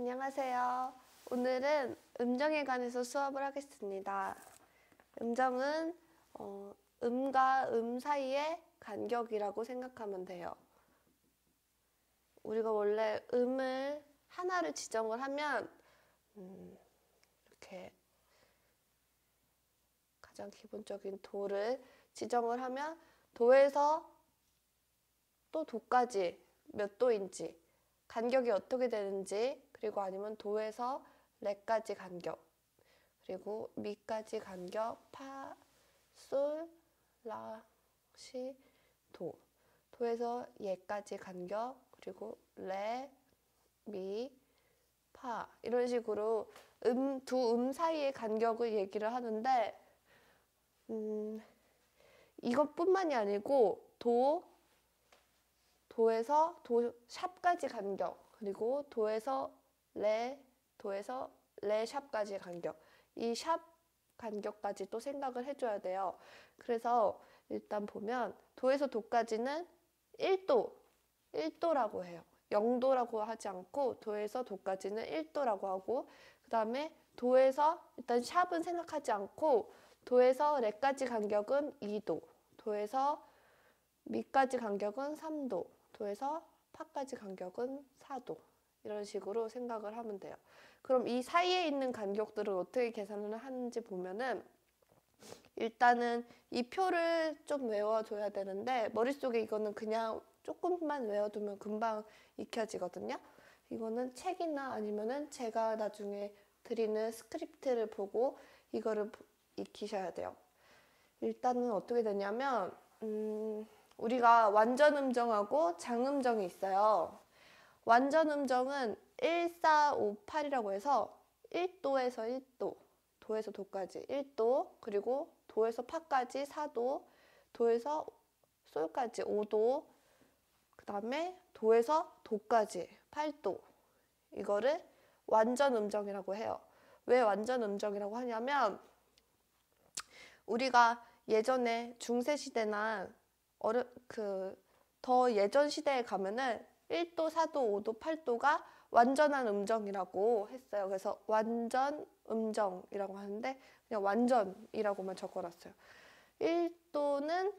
안녕하세요. 오늘은 음정에 관해서 수업을 하겠습니다. 음정은 어, 음과 음 사이의 간격이라고 생각하면 돼요. 우리가 원래 음을 하나를 지정을 하면 음, 이렇게 가장 기본적인 도를 지정을 하면 도에서 또 도까지 몇 도인지 간격이 어떻게 되는지 그리고 아니면 도에서 레까지 간격 그리고 미까지 간격 파, 솔, 라, 시, 도 도에서 예까지 간격 그리고 레, 미, 파 이런 식으로 음 두 음 사이의 간격을 얘기를 하는데 음, 이것뿐만이 아니고 도 도에서 도 샵까지 간격 그리고 도에서 레 도에서 레샵까지 간격 이 샵 간격까지 또 생각을 해줘야 돼요. 그래서 일단 보면 도에서 도까지는 1도 1도라고 해요. 0도라고 하지 않고 도에서 도까지는 1도라고 하고 그 다음에 도에서 일단 샵은 생각하지 않고 도에서 레까지 간격은 2도 도에서 미까지 간격은 3도 도에서 파까지 간격은 4도 이런 식으로 생각을 하면 돼요. 그럼 이 사이에 있는 간격들을 어떻게 계산을 하는지 보면은 일단은 이 표를 좀 외워줘야 되는데 머릿속에 이거는 그냥 조금만 외워두면 금방 익혀지거든요. 이거는 책이나 아니면은 제가 나중에 드리는 스크립트를 보고 이거를 익히셔야 돼요. 일단은 어떻게 되냐면 음, 우리가 완전 음정하고 장음정이 있어요. 완전 음정은 1458이라고 해서 1도에서 1도, 도에서 도까지 1도, 그리고 도에서 파까지 4도, 도에서 솔까지 5도, 그 다음에 도에서 도까지 8도. 이거를 완전 음정이라고 해요. 왜 완전 음정이라고 하냐면 우리가 예전에 중세 시대나 어려 그더 예전 시대에 가면은 1도4도5도8도가 완전한 음정이라고 했어요. 그래서 완전 음정이라고 하는데 그냥 완전이라고만 적어놨어요. 1도는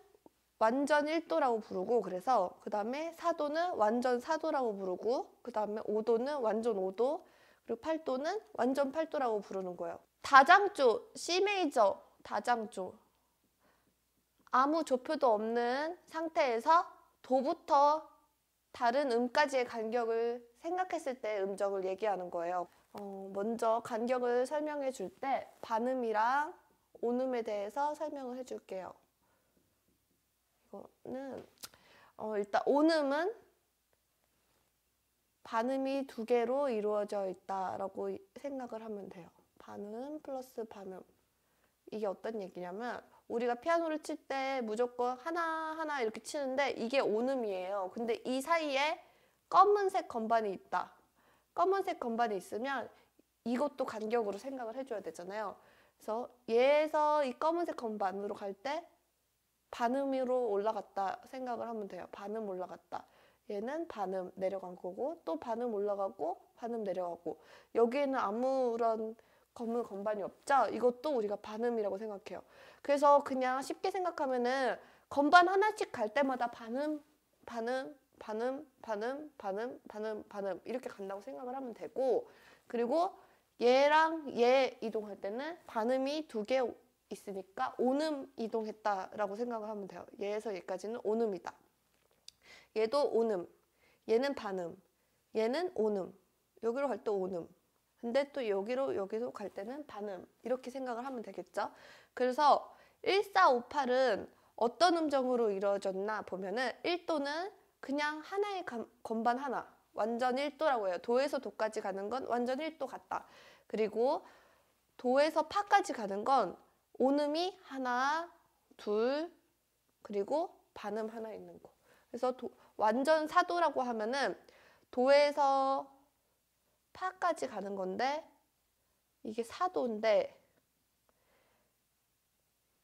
완전 1도라고 부르고 그래서 그 다음에 4도는 완전 4도라고 부르고 그 다음에 5도는 완전 5도 그리고 8도는 완전 8도라고 부르는 거예요. 다장조 C 메이저 다장조 아무 조표도 없는 상태에서 도부터 다른 음까지의 간격을 생각했을 때 음정을 얘기하는 거예요. 어, 먼저 간격을 설명해 줄 때 반음이랑 온음에 대해서 설명을 해 줄게요. 이거는 어, 일단 온음은 반음이 두 개로 이루어져 있다라고 생각을 하면 돼요. 반음 플러스 반음. 이게 어떤 얘기냐면 우리가 피아노를 칠 때 무조건 하나하나 이렇게 치는데 이게 온음이에요. 근데 이 사이에 검은색 건반이 있다. 검은색 건반이 있으면 이것도 간격으로 생각을 해줘야 되잖아요. 그래서 얘에서 이 검은색 건반으로 갈 때 반음으로 올라갔다 생각을 하면 돼요. 반음 올라갔다. 얘는 반음 내려간 거고 또 반음 올라가고 반음 내려가고 여기에는 아무런 검은 건반이 없죠? 이것도 우리가 반음이라고 생각해요. 그래서 그냥 쉽게 생각하면은 건반 하나씩 갈 때마다 반음, 반음, 반음, 반음, 반음, 반음, 반음 이렇게 간다고 생각을 하면 되고 그리고 얘랑 얘 이동할 때는 반음이 두 개 있으니까 온음 이동했다라고 생각을 하면 돼요. 얘에서 얘까지는 온음이다. 얘도 온음, 얘는 반음, 얘는 온음, 여기로 갈 때 온음, 근데 또 여기로 여기로 갈 때는 반음 이렇게 생각을 하면 되겠죠. 그래서 1458은 어떤 음정으로 이루어졌나 보면은 1도는 그냥 하나의 감, 건반 하나 완전 1도라고 해요. 도에서 도까지 가는 건 완전 1도 같다. 그리고 도에서 파까지 가는 건 온음이 하나, 둘, 그리고 반음 하나 있는 거. 그래서 도, 완전 사도라고 하면은 도에서 파까지 가는 건데 이게 사도인데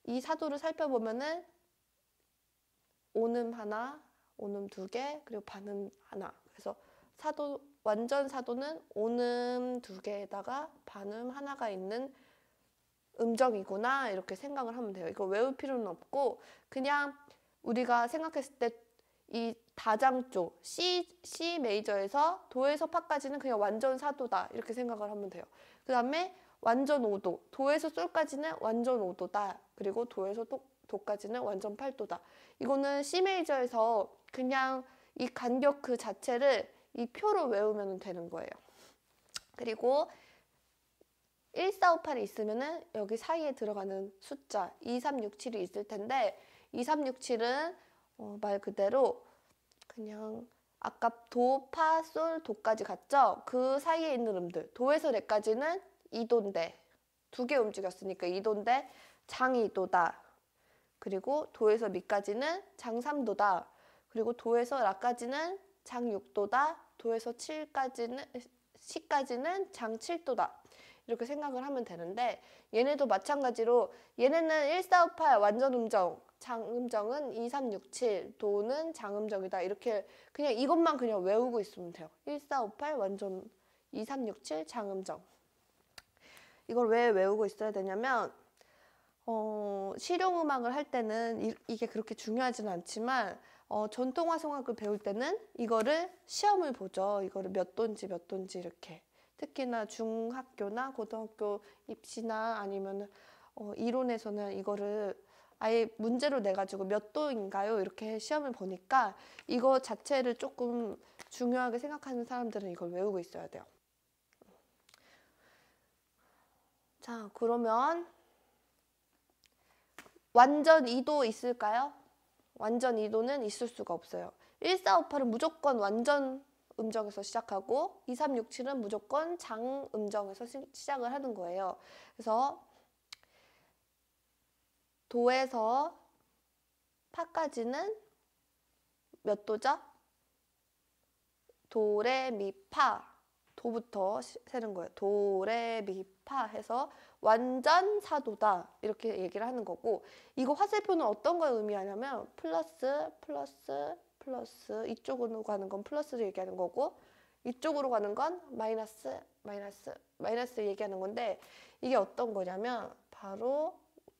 이 사도를 살펴보면은 오는 하나, 오는두 개, 그리고 반은 하나. 그래서 사도 완전 사도는 오는두 개에다가 반음 하나가 있는 음정이구나 이렇게 생각을 하면 돼요. 이거 외울 필요는 없고 그냥 우리가 생각했을 때이 다장조 C, C 메이저에서 도에서 파까지는 그냥 완전 사도다 이렇게 생각을 하면 돼요. 그 다음에 완전 오도 도에서 솔까지는 완전 오도다 그리고 도에서 도, 도까지는 완전 팔도다 이거는 C 메이저에서 그냥 이 간격 그 자체를 이 표로 외우면 되는 거예요. 그리고 1, 4, 5, 8이 있으면은 여기 사이에 들어가는 숫자 2, 3, 6, 7이 있을 텐데 2, 3, 6, 7은 어, 말 그대로 그냥 아까 도, 파, 솔, 도까지 갔죠? 그 사이에 있는 음들 도에서 레까지는 이도인데 두 개 움직였으니까 이도인데 장이도다 그리고 도에서 미까지는 장삼도다 그리고 도에서 라까지는 장육도다 도에서 칠까지는 시까지는 장칠도다 이렇게 생각을 하면 되는데 얘네도 마찬가지로 얘네는 1, 4, 5, 8 완전 음정 장음정은 2367, 도는 장음정이다. 이렇게 그냥 이것만 그냥 외우고 있으면 돼요. 1458 완전 2367 장음정. 이걸 왜 외우고 있어야 되냐면 어, 실용음악을 할 때는 이, 게 그렇게 중요하진 않지만 어, 전통화성악을 배울 때는 이거를 시험을 보죠. 이거를 몇돈지몇돈지 이렇게 특히나 중학교나 고등학교 입시나 아니면 어, 이론에서는 이거를 아예 문제로 내가지고 몇 도인가요? 이렇게 시험을 보니까 이거 자체를 조금 중요하게 생각하는 사람들은 이걸 외우고 있어야 돼요. 자, 그러면 완전 2도 있을까요? 완전 2도는 있을 수가 없어요. 1458은 무조건 완전 음정에서 시작하고 2367은 무조건 장 음정에서 시, 작을 하는 거예요. 그래서 도에서 파까지는 몇 도죠? 도레미파 도부터 세는 거예요. 도레미파 해서 완전 사도다 이렇게 얘기를 하는 거고 이거 화살표는 어떤 걸 의미하냐면 플러스 플러스 플러스 이쪽으로 가는 건 플러스를 얘기하는 거고 이쪽으로 가는 건 마이너스 마이너스 마이너스 얘기하는 건데 이게 어떤 거냐면 바로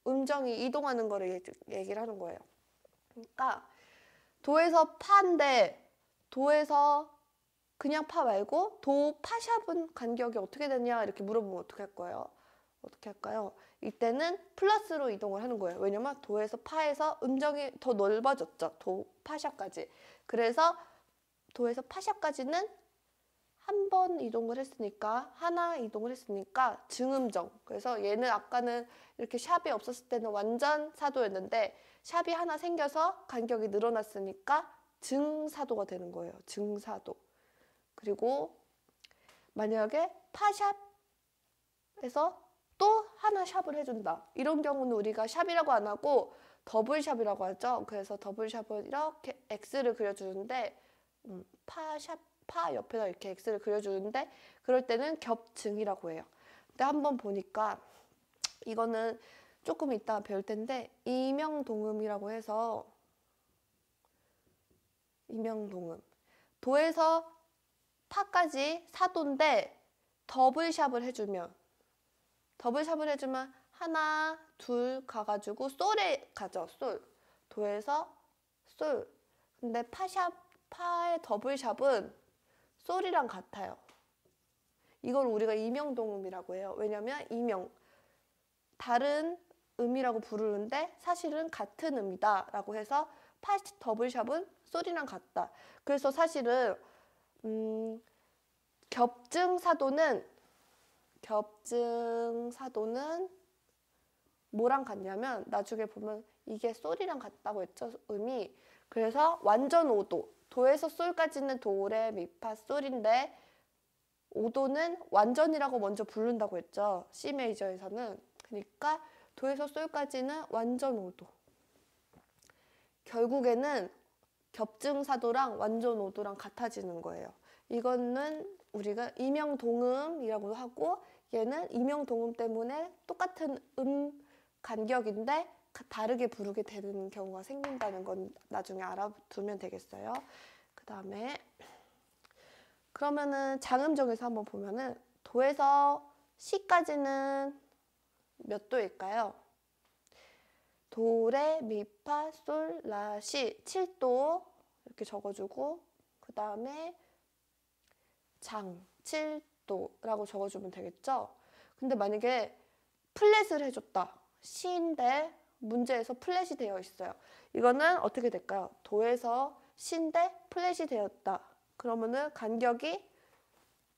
음정이 이동하는 거를 얘기를 하는 거예요. 그러니까 도에서 파인데 도에서 그냥 파 말고 도 파샵은 간격이 어떻게 되냐 이렇게 물어보면 어떻게 할 거예요? 어떻게 할까요? 이때는 플러스로 이동을 하는 거예요. 왜냐면 도에서 파에서 음정이 더 넓어졌죠. 도 파샵까지. 그래서 도에서 파샵까지는 한번 이동을 했으니까 하나 이동을 했으니까 증음정 그래서 얘는 아까는 이렇게 샵이 없었을 때는 완전 사도였는데 샵이 하나 생겨서 간격이 늘어났으니까 증사도가 되는 거예요 증사도 그리고 만약에 파샵에서 또 하나 샵을 해준다 이런 경우는 우리가 샵이라고 안 하고 더블샵이라고 하죠 그래서 더블샵은 이렇게 X를 그려주는데 음, 파샵 파 옆에다 이렇게 X를 그려주는데 그럴 때는 겹증이라고 해요. 근데 한번 보니까 이거는 조금 이따 배울 텐데 이명동음이라고 해서 이명동음 도에서 파까지 사도인데 더블샵을 해주면 더블샵을 해주면 하나 둘 가가지고 솔에 가죠 솔 도에서 솔 근데 파샵 파의 더블샵은 소리랑 같아요. 이걸 우리가 이명동음이라고 해요. 왜냐면 이명 다른 음이라고 부르는데 사실은 같은 음이다 라고 해서 파스트 더블샵은 소리랑 같다. 그래서 사실은 음, 겹증사도는 겹증사도는 뭐랑 같냐면 나중에 보면 이게 소리랑 같다고 했죠 음이 그래서 완전 오도 도에서 솔까지는 도레 미파 솔인데 오도는 완전이라고 먼저 부른다고 했죠. C 메이저에서는. 그러니까 도에서 솔까지는 완전 오도. 결국에는 겹증사도랑 완전 오도랑 같아지는 거예요. 이거는 우리가 이명동음이라고 하고 얘는 이명동음 때문에 똑같은 음 간격인데 다르게 부르게 되는 경우가 생긴다는 건 나중에 알아두면 되겠어요. 그 다음에 그러면은 장음정에서 한번 보면은 도에서 시까지는 몇 도일까요? 도레 미파 솔라시 7도 이렇게 적어주고 그 다음에 장 7도라고 적어주면 되겠죠? 근데 만약에 플랫을 해줬다 시인데 문제에서 플랫이 되어 있어요. 이거는 어떻게 될까요? 도에서 신대 플랫이 되었다. 그러면은 간격이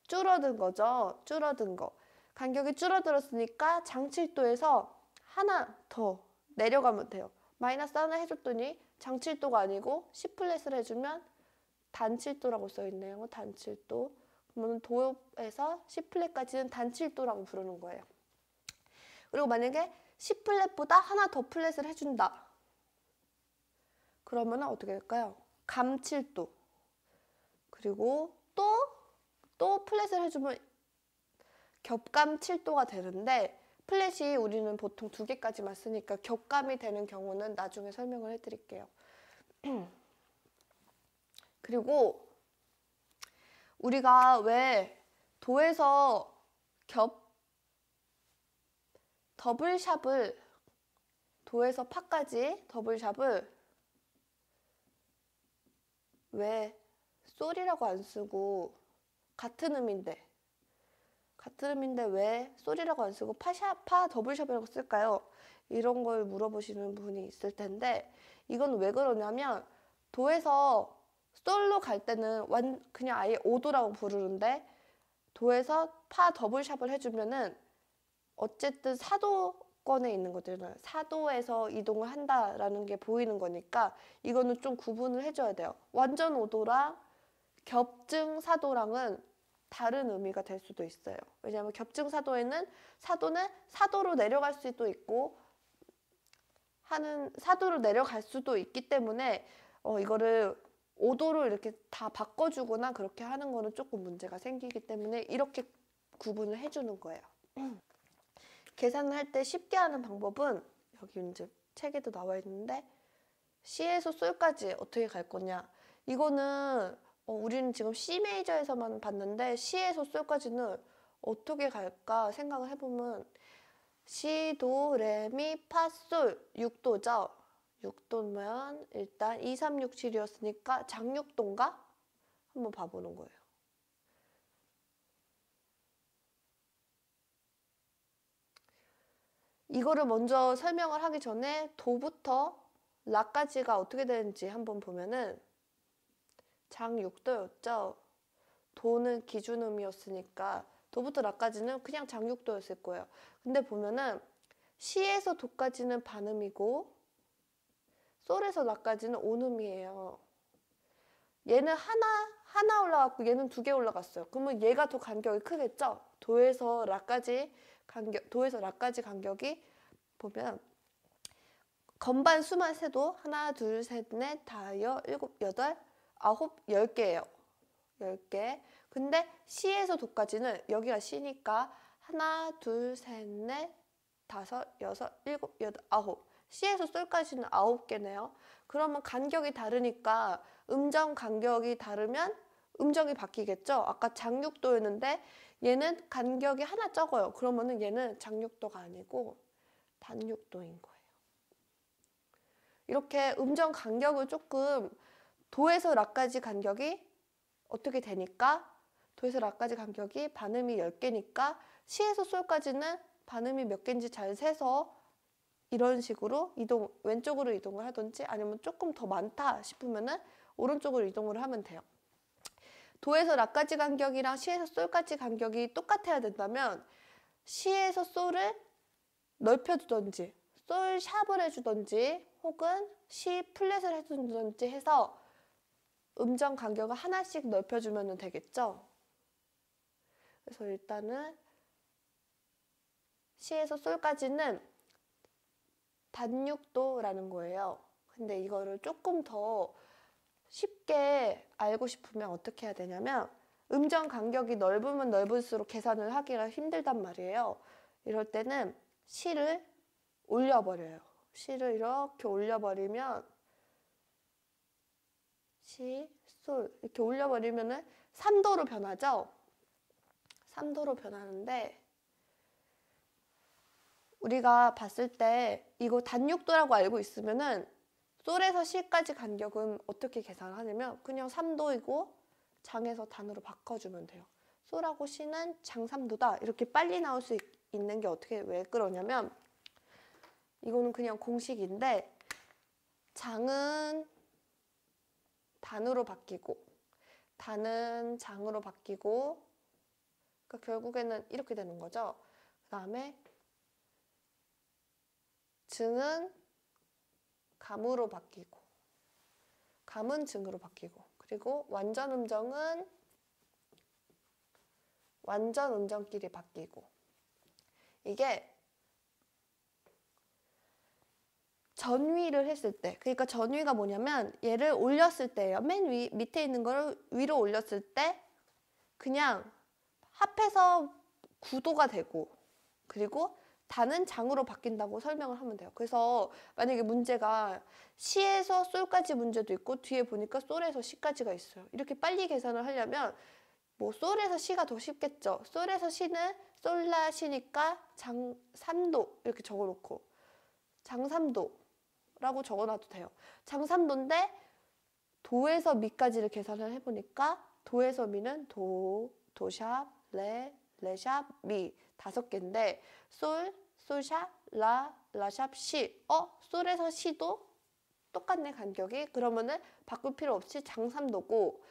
줄어든 거죠. 줄어든 거. 간격이 줄어들었으니까 장칠도에서 하나 더 내려가면 돼요. 마이너스 하나 해줬더니 장칠도가 아니고 10플랫을 해주면 단칠도라고 써있네요. 단칠도. 그러면 도에서 10플랫까지는 단칠도라고 부르는 거예요. 그리고 만약에 C 플랫보다 하나 더 플랫을 해준다. 그러면 어떻게 될까요? 감칠도. 그리고 또, 또 플랫을 해주면 겹감칠도가 되는데 플랫이 우리는 보통 두 개까지만 쓰니까 겹감이 되는 경우는 나중에 설명을 해드릴게요. 그리고 우리가 왜 도에서 겹 더블샵을 도에서 파까지 더블샵을 왜 소리라고 안 쓰고 같은 음인데 같은 음인데 왜 소리라고 안 쓰고 파샵, 파 더블샵이라고 쓸까요? 이런 걸 물어보시는 분이 있을 텐데 이건 왜 그러냐면 도에서 솔로 갈 때는 완 그냥 아예 오도라고 부르는데 도에서 파 더블샵을 해주면은 어쨌든 사도권에 있는 것들은 사도에서 이동을 한다라는 게 보이는 거니까 이거는 좀 구분을 해줘야 돼요. 완전 오도랑 겹증 사도랑은 다른 의미가 될 수도 있어요. 왜냐하면 겹증 사도에는 사도는 사도로 내려갈 수도 있고 하는 사도로 내려갈 수도 있기 때문에 어, 이거를 오도로 이렇게 다 바꿔주거나 그렇게 하는 거는 조금 문제가 생기기 때문에 이렇게 구분을 해주는 거예요. 계산을 할 때 쉽게 하는 방법은 여기 이제 책에도 나와 있는데 C에서 솔까지 어떻게 갈 거냐 이거는 어, 우리는 지금 C 메이저에서만 봤는데 C에서 솔까지는 어떻게 갈까 생각을 해보면 시, 도, 레, 미, 파, 솔 6도죠 6도면 일단 2, 3, 6, 7이었으니까 장육도인가? 한번 봐보는 거예요 이거를 먼저 설명을 하기 전에 도부터 라까지가 어떻게 되는지 한번 보면은 장육도였죠. 도는 기준음이었으니까 도부터 라까지는 그냥 장육도였을 거예요. 근데 보면은 시에서 도까지는 반음이고 솔에서 라까지는 온음이에요. 얘는 하나 하나 올라갔고 얘는 두 개 올라갔어요. 그러면 얘가 더 간격이 크겠죠? 도에서 라까지 간격 도에서 라까지 간격이 보면 건반 수만 세도 하나 둘셋넷다여 일곱 여덟 아홉 열 개예요. 열 개. 근데 C에서 도까지는 여기가 C니까 하나 둘셋넷 다섯 여섯 일곱 여덟 아홉 C에서 쏠까지는 아홉 개네요. 그러면 간격이 다르니까 음정 간격이 다르면 음정이 바뀌겠죠. 아까 장육도였는데 얘는 간격이 하나 적어요. 그러면 얘는 장육도가 아니고 단육도인 거예요. 이렇게 음정 간격을 조금 도에서 라까지 간격이 어떻게 되니까 도에서 라까지 간격이 반음이 10개니까 시에서 솔까지는 반음이 몇 개인지 잘 세서 이런 식으로 이동 왼쪽으로 이동을 하든지 아니면 조금 더 많다 싶으면은 오른쪽으로 이동을 하면 돼요. 도에서 락까지 간격이랑 시에서 솔까지 간격이 똑같아야 된다면 시에서 솔을 넓혀주던지 솔 샵을 해주던지 혹은 시 플랫을 해주던지 해서 음정 간격을 하나씩 넓혀주면 되겠죠. 그래서 일단은 시에서 솔까지는 단육도라는 거예요. 근데 이거를 조금 더 쉽게 알고 싶으면 어떻게 해야 되냐면 음정 간격이 넓으면 넓을수록 계산을 하기가 힘들단 말이에요. 이럴 때는 실을 올려버려요. 실을 이렇게 올려버리면 C, 솔 이렇게 올려버리면 은 3도로 변하죠? 3도로 변하는데 우리가 봤을 때 이거 단육도라고 알고 있으면은 솔에서 실까지 간격은 어떻게 계산하냐면 그냥 3도이고 장에서 단으로 바꿔주면 돼요. 솔하고 시는 장삼도다 이렇게 빨리 나올 수 있, 는게 어떻게 왜 그러냐면 이거는 그냥 공식인데 장은 단으로 바뀌고 단은 장으로 바뀌고 그러니까 결국에는 이렇게 되는 거죠. 그 다음에 증은 감으로 바뀌고 감은 증으로 바뀌고 그리고 완전 음정은 완전 음정끼리 바뀌고 이게 전위를 했을 때 그러니까 전위가 뭐냐면 얘를 올렸을 때예요. 맨 위, 밑에 있는 거를 위로 올렸을 때 그냥 합해서 구도가 되고 그리고 다는 장으로 바뀐다고 설명을 하면 돼요. 그래서 만약에 문제가 시에서 쏠까지 문제도 있고 뒤에 보니까 쏠에서 시까지가 있어요. 이렇게 빨리 계산을 하려면 뭐 쏠에서 시가 더 쉽겠죠. 쏠에서 시는 쏠라 시니까 장삼도 이렇게 적어놓고 장삼도라고 적어놔도 돼요. 장삼도인데 도에서 미까지를 계산을 해보니까 도에서 미는 도, 도샵, 레, 레샵, 미 다섯 개인데 솔, 솔샤, 라, 라샵, 시. 어? 솔에서 시도 똑같네 간격이. 그러면은 바꿀 필요 없이 장삼도고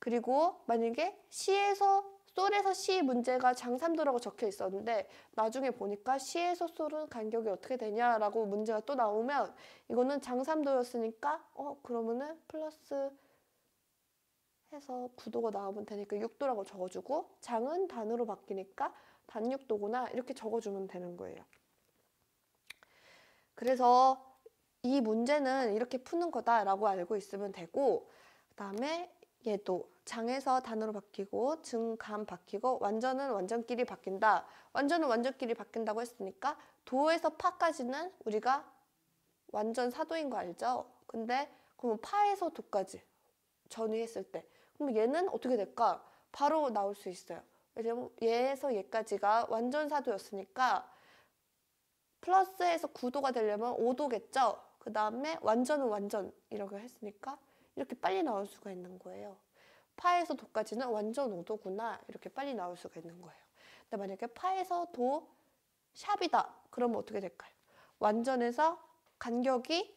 그리고 만약에 시에서 솔에서 시 문제가 장삼도라고 적혀 있었는데 나중에 보니까 시에서 솔은 간격이 어떻게 되냐라고 문제가 또 나오면 이거는 장삼도였으니까 어 그러면은 플러스 해서 구도가 나오면 되니까 육도라고 적어주고 장은 단으로 바뀌니까 반육도구나 이렇게 적어주면 되는 거예요. 그래서 이 문제는 이렇게 푸는 거다라고 알고 있으면 되고 그 다음에 얘도 장에서 단으로 바뀌고 증감 바뀌고 완전은 완전끼리 바뀐다. 완전은 완전끼리 바뀐다고 했으니까 도에서 파까지는 우리가 완전 사도인 거 알죠? 근데 그럼 파에서 도까지 전위했을때 그럼 얘는 어떻게 될까? 바로 나올 수 있어요. 왜냐면 얘에서 얘까지가 완전 사도였으니까 플러스에서 구도가 되려면 5도겠죠? 그 다음에 완전은 완전 이렇게 했으니까 이렇게 빨리 나올 수가 있는 거예요. 파에서 도까지는 완전 5도구나 이렇게 빨리 나올 수가 있는 거예요. 근데 만약에 파에서 도 샵이다 그러면 어떻게 될까요? 완전에서 간격이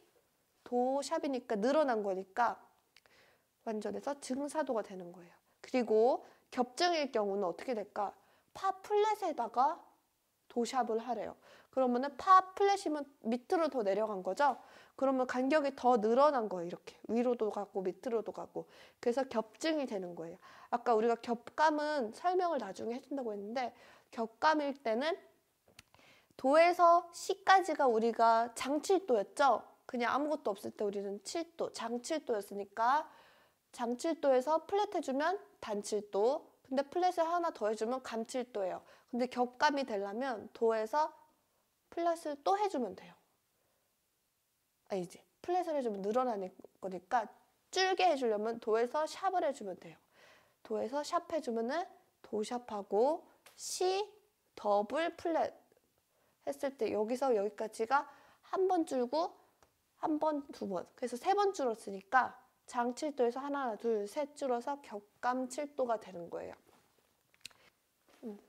도 샵이니까 늘어난 거니까 완전에서 증사도가 되는 거예요. 그리고 겹증일 경우는 어떻게 될까? 파 플랫에다가 도샵을 하래요. 그러면은 파 플랫이면 밑으로 더 내려간 거죠? 그러면 간격이 더 늘어난 거예요. 이렇게 위로도 가고 밑으로도 가고 그래서 겹증이 되는 거예요. 아까 우리가 겹감은 설명을 나중에 해준다고 했는데 겹감일 때는 도에서 시까지가 우리가 장칠도였죠? 그냥 아무것도 없을 때 우리는 칠도 장칠도였으니까 장칠도에서 플랫 해주면 단칠도 근데 플랫을 하나 더 해주면 감칠도예요. 근데 격감이 되려면 도에서 플랫을 또 해주면 돼요. 아 이제 플랫을 해주면 늘어나는 거니까 줄게 해주려면 도에서 샵을 해주면 돼요. 도에서 샵 해주면은 도샵하고 C 더블 플랫 했을 때 여기서 여기까지가 한 번 줄고 한 번, 두 번. 그래서 세 번 줄었으니까 장7도에서 하나, 둘, 셋 줄어서 격감7도가 되는 거예요. 음.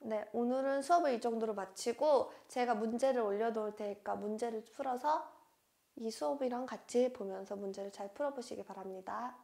네, 오늘은 수업을 이 정도로 마치고 제가 문제를 올려놓을 테니까 문제를 풀어서 이 수업이랑 같이 보면서 문제를 잘 풀어보시기 바랍니다.